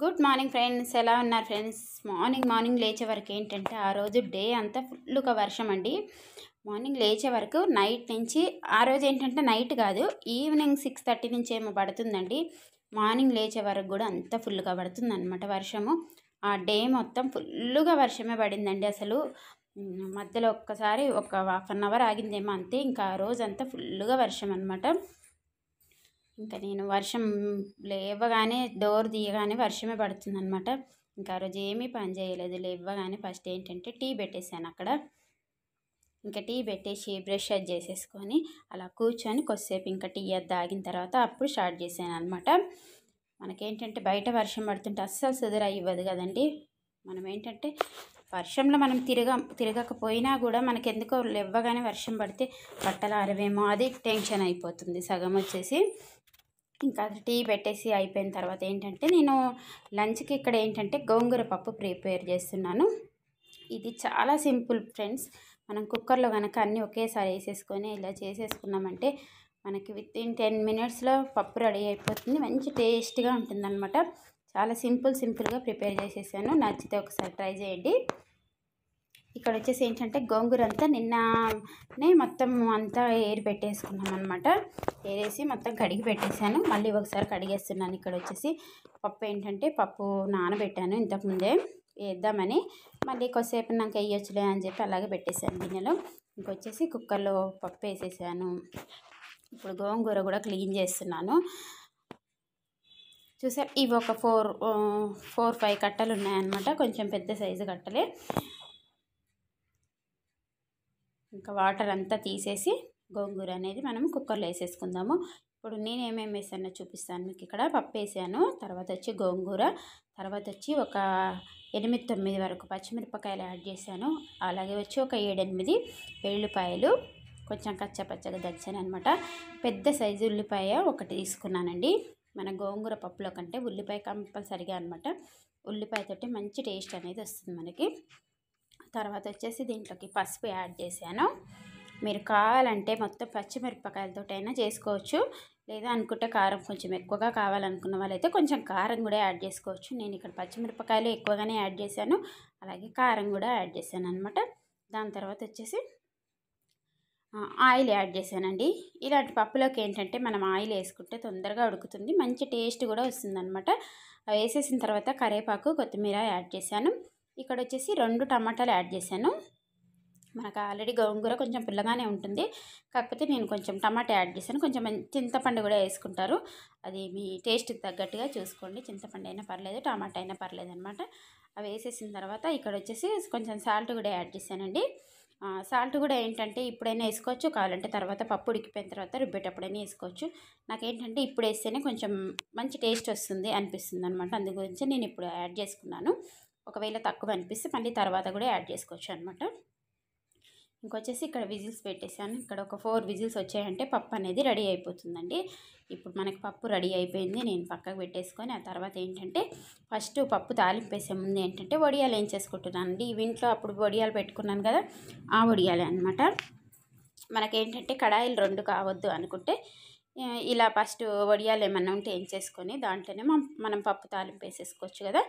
good morning friends ఎలా ఉన్నారు friends morning morning లేచే వరకు ఏంటంటే ఆ రోజు డే అంతా ఫుల్గా వర్షం అండి మార్నింగ్ లేచే వరకు నైట్ నుంచి ఆ రోజు ఏంటంటే నైట్ కాదు ఈవినింగ్ సిక్స్ థర్టీ నుంచి ఏమో పడుతుందండి మార్నింగ్ లేచే వరకు కూడా అంతా ఫుల్గా పడుతుంది అనమాట వర్షము ఆ డే మొత్తం ఫుల్గా వర్షమే పడిందండి అసలు మధ్యలో ఒక్కసారి ఒక హాఫ్ అన్ అవర్ ఆగిందేమో అంతే ఇంకా ఆ రోజంతా ఫుల్గా వర్షం అనమాట ఇంకా నేను వర్షం లేవగానే డోర్ తీయగానే వర్షమే పడుతుందనమాట ఇంకా ఆ రోజు ఏమీ పని చేయలేదు లేవగానే ఫస్ట్ ఏంటంటే టీ పెట్టేశాను అక్కడ ఇంకా టీ పెట్టేసి బ్రష్ అది చేసేసుకొని అలా కూర్చొని కొద్దిసేపు ఇంకా టీ అది తాగిన తర్వాత అప్పుడు స్టార్ట్ చేశాను అనమాట మనకేంటంటే బయట వర్షం పడుతుంటే అస్సలు సుధర ఇవ్వదు కదండి మనం ఏంటంటే వర్షంలో మనం తిరగ తిరగకపోయినా కూడా మనకెందుకో లేవగానే వర్షం పడితే బట్టలు ఆరవేమో అది టెన్షన్ అయిపోతుంది సగం వచ్చేసి ఇంకా టీ పెట్టేసి అయిపోయిన తర్వాత ఏంటంటే నేను లంచ్కి ఇక్కడ ఏంటంటే గోంగూర పప్పు ప్రిపేర్ చేస్తున్నాను ఇది చాలా సింపుల్ ఫ్రెండ్స్ మనం కుక్కర్లో కనుక అన్నీ ఒకేసారి వేసేసుకొని ఇలా చేసేసుకున్నామంటే మనకి విత్ ఇన్ టెన్ మినిట్స్లో పప్పు రెడీ అయిపోతుంది మంచి టేస్ట్గా ఉంటుందన్నమాట చాలా సింపుల్ సింపుల్గా ప్రిపేర్ చేసేసాను నచ్చితే ఒకసారి ట్రై చేయండి ఇక్కడ వచ్చేసి ఏంటంటే గోంగూర అంతా నిన్ననే మొత్తం అంతా ఏరి పెట్టేసుకున్నాను అనమాట ఏరేసి మొత్తం కడిగి పెట్టేశాను మళ్ళీ ఒకసారి కడిగేస్తున్నాను ఇక్కడ వచ్చేసి పప్పు ఏంటంటే పప్పు నానబెట్టాను ఇంతకుముందే వేద్దామని మళ్ళీ కొద్దిసేపు నాకు వేయొచ్చులే అని చెప్పి అలాగే పెట్టేశాను గిన్నెలో ఇంకొచ్చేసి కుక్కర్లో పప్పు వేసేసాను ఇప్పుడు గోంగూర కూడా క్లీన్ చేస్తున్నాను చూసారు ఇవి ఒక ఫోర్ ఫోర్ ఫైవ్ కట్టలు ఉన్నాయన్నమాట కొంచెం పెద్ద సైజు కట్టలే ఇంకా వాటర్ అంతా తీసేసి గోంగూర అనేది మనం కుక్కర్లో వేసేసుకుందాము ఇప్పుడు నేను ఏమేమి వేసానో చూపిస్తాను మీకు ఇక్కడ పప్పు వేసాను తర్వాత వచ్చి గోంగూర తర్వాత వచ్చి ఒక ఎనిమిది తొమ్మిది వరకు పచ్చిమిరపకాయలు యాడ్ చేశాను అలాగే వచ్చి ఒక ఏడెనిమిది వెల్లుల్లిపాయలు కొంచెం కచ్చపచ్చగా దచ్చాను అనమాట పెద్ద సైజు ఉల్లిపాయ ఒకటి తీసుకున్నానండి మన గోంగూర పప్పులో కంటే ఉల్లిపాయ కంపల్సరిగా అనమాట ఉల్లిపాయతోటి మంచి టేస్ట్ అనేది వస్తుంది మనకి తర్వాత వచ్చేసి దీంట్లోకి పసుపు యాడ్ చేశాను మీరు కావాలంటే మొత్తం పచ్చిమిరపకాయలతోటైనా చేసుకోవచ్చు లేదా అనుకుంటే కారం కొంచెం ఎక్కువగా కావాలనుకున్న వాళ్ళైతే కొంచెం కారం కూడా యాడ్ చేసుకోవచ్చు నేను ఇక్కడ పచ్చిమిరపకాయలు ఎక్కువగానే యాడ్ చేశాను అలాగే కారం కూడా యాడ్ చేశాను అనమాట దాని తర్వాత వచ్చేసి ఆయిల్ యాడ్ చేశానండి ఇలాంటి పప్పులోకి ఏంటంటే మనం ఆయిల్ వేసుకుంటే తొందరగా ఉడుకుతుంది మంచి టేస్ట్ కూడా అనమాట వేసేసిన తర్వాత కరేపాకు కొత్తిమీర యాడ్ చేశాను ఇక్కడ వచ్చేసి రెండు టమాటాలు యాడ్ చేశాను మనకు ఆల్రెడీ గోంగూర కొంచెం పుల్లగానే ఉంటుంది కాకపోతే నేను కొంచెం టమాటా యాడ్ చేశాను కొంచెం చింతపండు కూడా వేసుకుంటారు అది మీ టేస్ట్కి తగ్గట్టుగా చూసుకోండి చింతపండు అయినా పర్లేదు టమాటా అయినా పర్లేదు అనమాట అవి వేసేసిన తర్వాత ఇక్కడ వచ్చేసి కొంచెం సాల్ట్ కూడా యాడ్ చేశానండి సాల్ట్ కూడా ఏంటంటే ఇప్పుడైనా వేసుకోవచ్చు కావాలంటే తర్వాత పప్పు ఉడికిపోయిన తర్వాత రుబ్బేటప్పుడైనా వేసుకోవచ్చు నాకేంటంటే ఇప్పుడు వేస్తేనే కొంచెం మంచి టేస్ట్ వస్తుంది అనిపిస్తుంది అనమాట అందు గురించి నేను ఇప్పుడు యాడ్ చేసుకున్నాను ఒకవేళ తక్కువ అనిపిస్తే మళ్ళీ తర్వాత కూడా యాడ్ చేసుకోవచ్చు అనమాట ఇంకొచ్చేసి ఇక్కడ విజిల్స్ పెట్టేశాను ఇక్కడ ఒక ఫోర్ విజిల్స్ వచ్చాయంటే పప్పు అనేది రెడీ అయిపోతుందండి ఇప్పుడు మనకి పప్పు రెడీ అయిపోయింది నేను పక్కకు పెట్టేసుకొని ఆ తర్వాత ఏంటంటే ఫస్ట్ పప్పు తాలింపేసే ముందు ఏంటంటే వడియాలు ఏం చేసుకుంటున్నాను అండి ఇంట్లో అప్పుడు వడియాలు పెట్టుకున్నాను కదా ఆ వడియాలే అనమాట మనకేంటంటే కడాయిలు రెండు కావద్దు అనుకుంటే ఇలా ఫస్ట్ వడియాలు ఏమన్నా ఉంటే ఏం చేసుకొని దాంట్లోనే మనం పప్పు తాలింపు వేసేసుకోవచ్చు కదా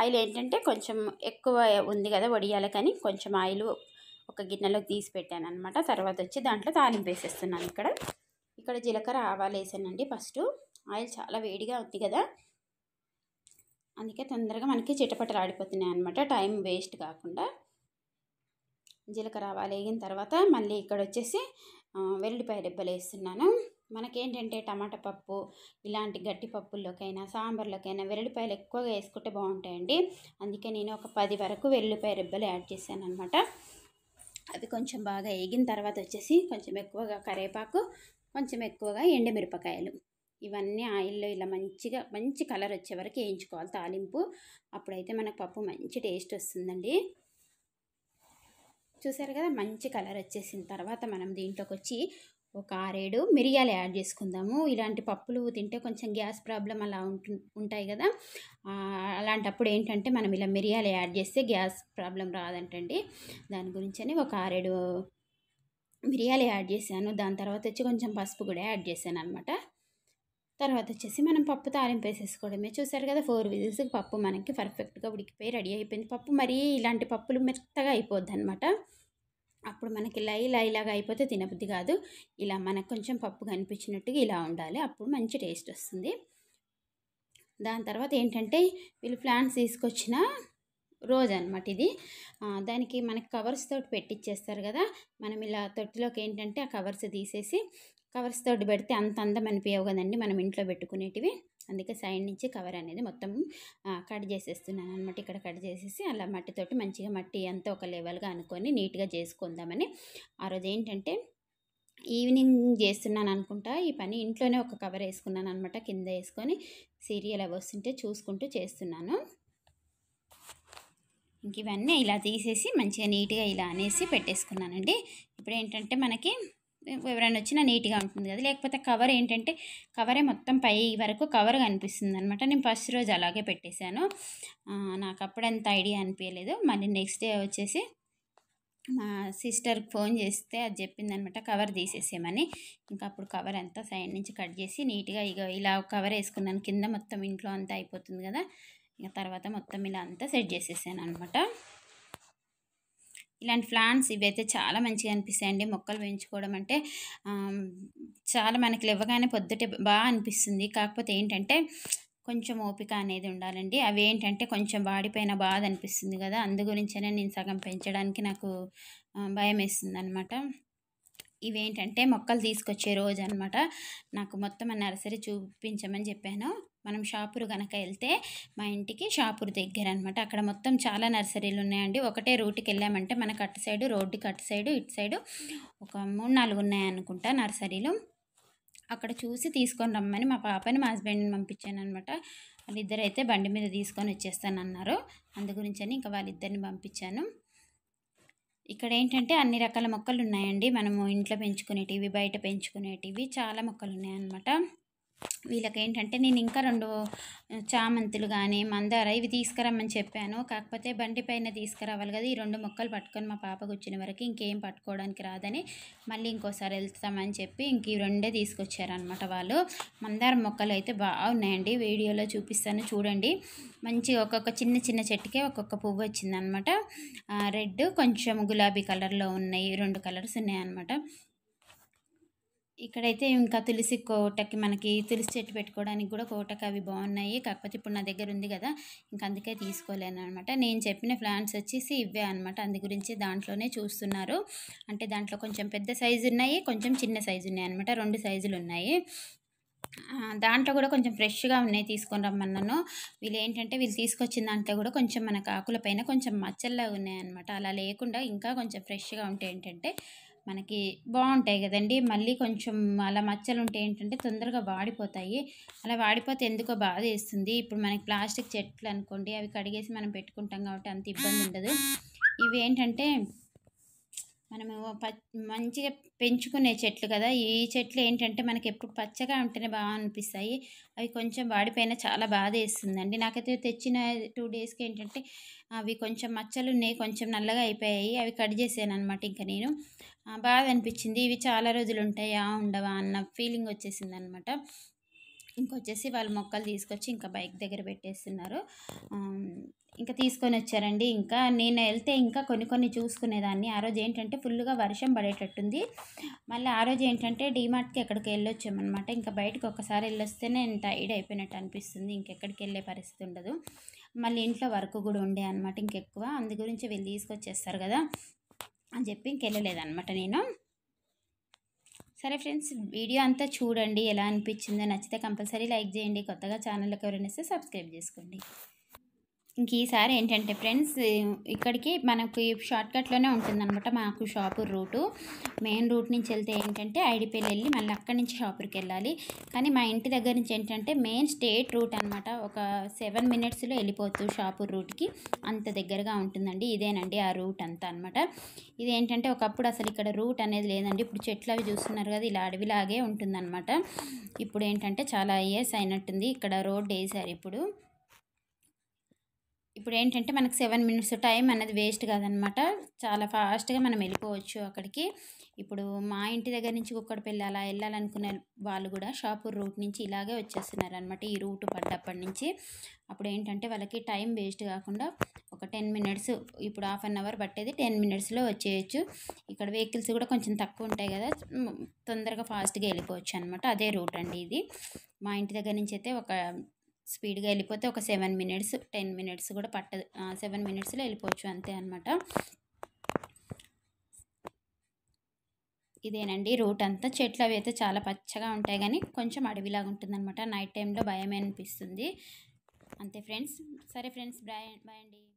ఆయిల్ ఏంటంటే కొంచెం ఎక్కువ ఉంది కదా వడియాలకని కొంచెం ఆయిల్ ఒక గిన్నెలోకి తీసి పెట్టాను అనమాట తర్వాత వచ్చి దాంట్లో తాలింపు వేసేస్తున్నాను ఇక్కడ ఇక్కడ జీలకర్ర ఆవాలు వేసానండి ఫస్ట్ ఆయిల్ చాలా వేడిగా ఉంది కదా అందుకే తొందరగా మనకి చిటపటలు ఆడిపోతున్నాయి అనమాట టైం వేస్ట్ కాకుండా జీలకర్ర ఆవాలు వేగిన తర్వాత మళ్ళీ ఇక్కడ వచ్చేసి వెల్లుడిపాయ రెబ్బలు వేస్తున్నాను మనకేంటంటే టమాటా పప్పు ఇలాంటి గట్టి పప్పుల్లోకైనా సాంబార్లోకైనా వెల్లుల్లిపాయలు ఎక్కువగా వేసుకుంటే బాగుంటాయండి అందుకే నేను ఒక పది వరకు వెల్లుల్లిపాయ రెబ్బలు యాడ్ చేశాను అనమాట అవి కొంచెం బాగా వేగిన తర్వాత వచ్చేసి కొంచెం ఎక్కువగా కరివేపాకు కొంచెం ఎక్కువగా ఎండమిరపకాయలు ఇవన్నీ ఆయిల్లో ఇలా మంచిగా మంచి కలర్ వచ్చే వరకు వేయించుకోవాలి తాలింపు అప్పుడైతే మనకు పప్పు మంచి టేస్ట్ వస్తుందండి చూసారు కదా మంచి కలర్ వచ్చేసిన తర్వాత మనం దీంట్లోకి వచ్చి ఒక ఆరేడు మిరియాలు యాడ్ చేసుకుందాము ఇలాంటి పప్పులు తింటే కొంచెం గ్యాస్ ప్రాబ్లం అలా ఉంటు ఉంటాయి కదా అలాంటప్పుడు ఏంటంటే మనం ఇలా మిరియాలు యాడ్ చేస్తే గ్యాస్ ప్రాబ్లం రాదంటండి దాని గురించని ఒక ఆరేడు మిరియాలు యాడ్ చేశాను దాని తర్వాత వచ్చి కొంచెం పసుపు కూడా యాడ్ చేశాను అనమాట తర్వాత వచ్చేసి మనం పప్పు తాలింపు వేసేసుకోవడమే చూసారు కదా ఫోర్ విజిల్స్ పప్పు మనకి పర్ఫెక్ట్గా ఉడికిపోయి రెడీ అయిపోయింది పప్పు మరీ ఇలాంటి పప్పులు మెత్తగా అయిపోద్ది అనమాట అప్పుడు మనకి ఇలా ఇలా ఇలాగ అయిపోతే తినబుద్ధి కాదు ఇలా మనకు కొంచెం పప్పు కనిపించినట్టుగా ఇలా ఉండాలి అప్పుడు మంచి టేస్ట్ వస్తుంది దాని తర్వాత ఏంటంటే వీళ్ళు ప్లాంట్స్ తీసుకొచ్చిన రోజు అనమాట ఇది దానికి మనకి కవర్స్ తోటి పెట్టిచ్చేస్తారు కదా మనం ఇలా తొట్టిలోకి ఏంటంటే ఆ కవర్స్ తీసేసి కవర్స్ తోటి పెడితే అంత అందం అనిపించవు కదండి మనం ఇంట్లో పెట్టుకునేటివి అందుకే సైడ్ నుంచి కవర్ అనేది మొత్తం కట్ చేసేస్తున్నాను అనమాట ఇక్కడ కట్ చేసేసి అలా మట్టితోటి మంచిగా మట్టి అంతా ఒక లెవెల్గా అనుకొని నీట్గా చేసుకుందామని ఆ రోజు ఏంటంటే ఈవినింగ్ చేస్తున్నాను అనుకుంటా ఈ పని ఇంట్లోనే ఒక కవర్ వేసుకున్నాను అనమాట కింద వేసుకొని సీరియల్ అవి వస్తుంటే చూసుకుంటూ చేస్తున్నాను ఇంక ఇవన్నీ ఇలా తీసేసి మంచిగా నీట్గా ఇలా అనేసి పెట్టేసుకున్నానండి ఇప్పుడు ఏంటంటే మనకి ఎవరైనా వచ్చినా నీట్గా ఉంటుంది కదా లేకపోతే కవర్ ఏంటంటే కవరే మొత్తం పై వరకు కవర్ కనిపిస్తుంది అనమాట నేను ఫస్ట్ రోజు అలాగే పెట్టేశాను నాకు అప్పుడు అంత ఐడియా అనిపించలేదు మళ్ళీ నెక్స్ట్ డే వచ్చేసి మా సిస్టర్కి ఫోన్ చేస్తే అది చెప్పిందనమాట కవర్ తీసేసేమని ఇంకా అప్పుడు కవర్ అంతా సైడ్ నుంచి కట్ చేసి నీట్గా ఇక ఇలా కవర్ వేసుకున్నాను కింద మొత్తం ఇంట్లో అంతా అయిపోతుంది కదా ఇంకా తర్వాత మొత్తం ఇలా అంతా సెట్ చేసేసాను అనమాట ఇలాంటి ప్లాంట్స్ ఇవైతే చాలా మంచిగా అనిపిస్తాయండి మొక్కలు పెంచుకోవడం అంటే చాలా మనకి లేవగానే పొద్దుటే బాగా అనిపిస్తుంది కాకపోతే ఏంటంటే కొంచెం ఓపిక అనేది ఉండాలండి అవి ఏంటంటే కొంచెం వాడిపోయిన బాధ అనిపిస్తుంది కదా అందు గురించనే నేను సగం పెంచడానికి నాకు భయం వేస్తుంది అనమాట ఇవేంటంటే మొక్కలు తీసుకొచ్చే రోజు అనమాట నాకు మొత్తం నర్సరీ చూపించమని చెప్పాను మనం షాపురు కనుక వెళ్తే మా ఇంటికి షాపుర్ దగ్గర అనమాట అక్కడ మొత్తం చాలా నర్సరీలు ఉన్నాయండి ఒకటే రూట్కి వెళ్ళామంటే మనకు అటు సైడు రోడ్డుకి అటు సైడు ఇటు సైడు ఒక మూడు నాలుగు ఉన్నాయనుకుంటా నర్సరీలు అక్కడ చూసి తీసుకొని రమ్మని మా పాపని మా హస్బెండ్ని పంపించాను అనమాట వాళ్ళిద్దరు అయితే బండి మీద తీసుకొని వచ్చేస్తాను అన్నారు గురించి అని ఇంకా వాళ్ళిద్దరిని పంపించాను ఇక్కడ ఏంటంటే అన్ని రకాల మొక్కలు ఉన్నాయండి మనము ఇంట్లో పెంచుకునేటివి బయట పెంచుకునేటివి చాలా మొక్కలు ఉన్నాయన్నమాట వీళ్ళకి ఏంటంటే నేను ఇంకా రెండు చామంతులు కానీ మందార ఇవి తీసుకురమ్మని చెప్పాను కాకపోతే బండి పైన తీసుకురావాలి కదా ఈ రెండు మొక్కలు పట్టుకొని మా పాపకు వచ్చిన వరకు ఇంకేం పట్టుకోవడానికి రాదని మళ్ళీ ఇంకోసారి వెళ్తామని చెప్పి ఇంక ఈ రెండే తీసుకొచ్చారనమాట వాళ్ళు మందార మొక్కలు అయితే బాగున్నాయండి వీడియోలో చూపిస్తాను చూడండి మంచి ఒక్కొక్క చిన్న చిన్న చెట్టుకే ఒక్కొక్క పువ్వు వచ్చిందనమాట రెడ్ కొంచెం గులాబీ కలర్లో ఉన్నాయి రెండు కలర్స్ ఉన్నాయన్నమాట ఇక్కడైతే ఇంకా తులసి కోటకి మనకి తులసి చెట్టు పెట్టుకోవడానికి కూడా కోటకి అవి బాగున్నాయి కాకపోతే ఇప్పుడు నా దగ్గర ఉంది కదా ఇంకా అందుకే తీసుకోలేను అనమాట నేను చెప్పిన ప్లాంట్స్ వచ్చేసి ఇవే అనమాట అందు గురించి దాంట్లోనే చూస్తున్నారు అంటే దాంట్లో కొంచెం పెద్ద సైజు ఉన్నాయి కొంచెం చిన్న సైజు ఉన్నాయి అనమాట రెండు సైజులు ఉన్నాయి దాంట్లో కూడా కొంచెం ఫ్రెష్గా ఉన్నాయి తీసుకొని రమ్మన్నాను వీళ్ళు ఏంటంటే వీళ్ళు తీసుకొచ్చిన దాంట్లో కూడా కొంచెం మనకు ఆకుల పైన కొంచెం మచ్చల్లాగా అనమాట అలా లేకుండా ఇంకా కొంచెం ఫ్రెష్గా ఉంటే ఏంటంటే మనకి బాగుంటాయి కదండి మళ్ళీ కొంచెం అలా మచ్చలు ఉంటే ఏంటంటే తొందరగా వాడిపోతాయి అలా వాడిపోతే ఎందుకో బాధ వేస్తుంది ఇప్పుడు మనకి ప్లాస్టిక్ చెట్లు అనుకోండి అవి కడిగేసి మనం పెట్టుకుంటాం కాబట్టి అంత ఇబ్బంది ఉండదు ఇవి ఏంటంటే మనము మంచిగా పెంచుకునే చెట్లు కదా ఈ చెట్లు ఏంటంటే మనకి ఎప్పుడు పచ్చగా ఉంటేనే బాగా అనిపిస్తాయి అవి కొంచెం వాడిపైన చాలా బాధ వేస్తుందండి నాకైతే తెచ్చిన టూ డేస్కి ఏంటంటే అవి కొంచెం మచ్చలు ఉన్నాయి కొంచెం నల్లగా అయిపోయాయి అవి కట్ చేసాను అనమాట ఇంకా నేను బాధ అనిపించింది ఇవి చాలా రోజులు ఉంటాయా ఉండవా అన్న ఫీలింగ్ వచ్చేసింది అనమాట ఇంకొచ్చేసి వాళ్ళు మొక్కలు తీసుకొచ్చి ఇంకా బైక్ దగ్గర పెట్టేస్తున్నారు ఇంకా తీసుకొని వచ్చారండి ఇంకా నేను వెళ్తే ఇంకా కొన్ని కొన్ని చూసుకునేదాన్ని ఆ రోజు ఏంటంటే ఫుల్గా వర్షం పడేటట్టుంది మళ్ళీ ఆ రోజు ఏంటంటే డీమార్ట్కి ఎక్కడికి వెళ్ళొచ్చామన్నమాట ఇంకా బయటకు ఒకసారి వెళ్ళొస్తేనే నేను టైర్డ్ అయిపోయినట్టు అనిపిస్తుంది ఇంకెక్కడికి వెళ్ళే పరిస్థితి ఉండదు మళ్ళీ ఇంట్లో వర్క్ కూడా ఉండే అనమాట ఇంకెక్కువ అందు గురించి వీళ్ళు తీసుకొచ్చేస్తారు కదా అని చెప్పి ఇంకెళ్ళలేదన్నమాట నేను సరే ఫ్రెండ్స్ వీడియో అంతా చూడండి ఎలా అనిపించిందో నచ్చితే కంపల్సరీ లైక్ చేయండి కొత్తగా ఛానల్కి ఎవరైనా సబ్స్క్రైబ్ చేసుకోండి ఇంక ఈసారి ఏంటంటే ఫ్రెండ్స్ ఇక్కడికి మనకి షార్ట్కట్లోనే ఉంటుందన్నమాట మాకు షాపు రూటు మెయిన్ రూట్ నుంచి వెళ్తే ఏంటంటే ఐడిపీలు వెళ్ళి మళ్ళీ అక్కడి నుంచి షాపుకి వెళ్ళాలి కానీ మా ఇంటి దగ్గర నుంచి ఏంటంటే మెయిన్ స్టేట్ రూట్ అనమాట ఒక సెవెన్ మినిట్స్లో వెళ్ళిపోతూ షాపు రూట్కి అంత దగ్గరగా ఉంటుందండి ఇదేనండి ఆ రూట్ అంతా అనమాట ఇదేంటంటే ఒకప్పుడు అసలు ఇక్కడ రూట్ అనేది లేదండి ఇప్పుడు చెట్లు అవి చూస్తున్నారు కదా ఇలా అడవిలాగే ఉంటుందన్నమాట ఇప్పుడు ఏంటంటే చాలా ఇయర్స్ అయినట్టుంది ఇక్కడ రోడ్ వేసారు ఇప్పుడు ఇప్పుడు ఏంటంటే మనకు సెవెన్ మినిట్స్ టైం అనేది వేస్ట్ కాదనమాట చాలా ఫాస్ట్గా మనం వెళ్ళిపోవచ్చు అక్కడికి ఇప్పుడు మా ఇంటి దగ్గర నుంచి పెళ్ళి అలా వెళ్ళాలనుకునే వాళ్ళు కూడా షాపూర్ రూట్ నుంచి ఇలాగే వచ్చేస్తున్నారు అనమాట ఈ రూట్ పడ్డప్పటి నుంచి అప్పుడు ఏంటంటే వాళ్ళకి టైం వేస్ట్ కాకుండా ఒక టెన్ మినిట్స్ ఇప్పుడు హాఫ్ అన్ అవర్ పట్టేది టెన్ మినిట్స్లో వచ్చేయచ్చు ఇక్కడ వెహికల్స్ కూడా కొంచెం తక్కువ ఉంటాయి కదా తొందరగా ఫాస్ట్గా వెళ్ళిపోవచ్చు అనమాట అదే రూట్ అండి ఇది మా ఇంటి దగ్గర నుంచి అయితే ఒక స్పీడ్గా వెళ్ళిపోతే ఒక సెవెన్ మినిట్స్ టెన్ మినిట్స్ కూడా పట్టదు సెవెన్ మినిట్స్లో వెళ్ళిపోవచ్చు అంతే అనమాట ఇదేనండి రూట్ అంతా చెట్లు అవి అయితే చాలా పచ్చగా ఉంటాయి కానీ కొంచెం అడవిలాగా ఉంటుంది అనమాట నైట్ టైంలో భయమే అనిపిస్తుంది అంతే ఫ్రెండ్స్ సరే ఫ్రెండ్స్ బాయ్ బాయ్ అండి